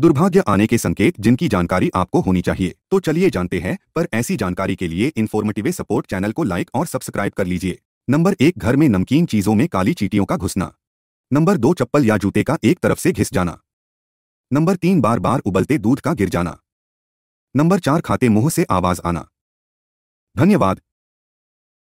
दुर्भाग्य आने के संकेत जिनकी जानकारी आपको होनी चाहिए तो चलिए जानते हैं पर ऐसी जानकारी के लिए इन्फॉर्मेटिव सपोर्ट चैनल को लाइक और सब्सक्राइब कर लीजिए नंबर एक घर में नमकीन चीजों में काली चीटियों का घुसना नंबर दो चप्पल या जूते का एक तरफ से घिस जाना नंबर तीन बार बार उबलते दूध का गिर जाना नंबर चार खाते मुंह से आवाज आना धन्यवाद